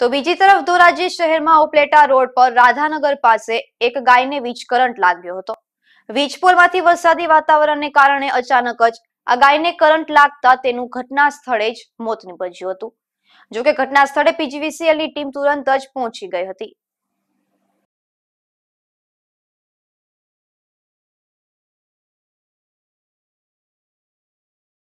તો બીજી તરફ ધોરાજી શહેરમાં ઉપલેટા રોડ પર રાધાનગર પાસે એક ગાયને વીજ કરંટ લાગ્યો હતો વીજપોલમાંથી વરસાદી વાતાવરણને કારણે અચાનક જ આ ગાયને કરંટ લાગતા તેનું ઘટના સ્થળે જ મોત નીપજ્યું હતું જોકે ઘટના સ્થળે પીજીવીસીએલની ટીમ તુરંત જ પહોંચી ગઈ હતી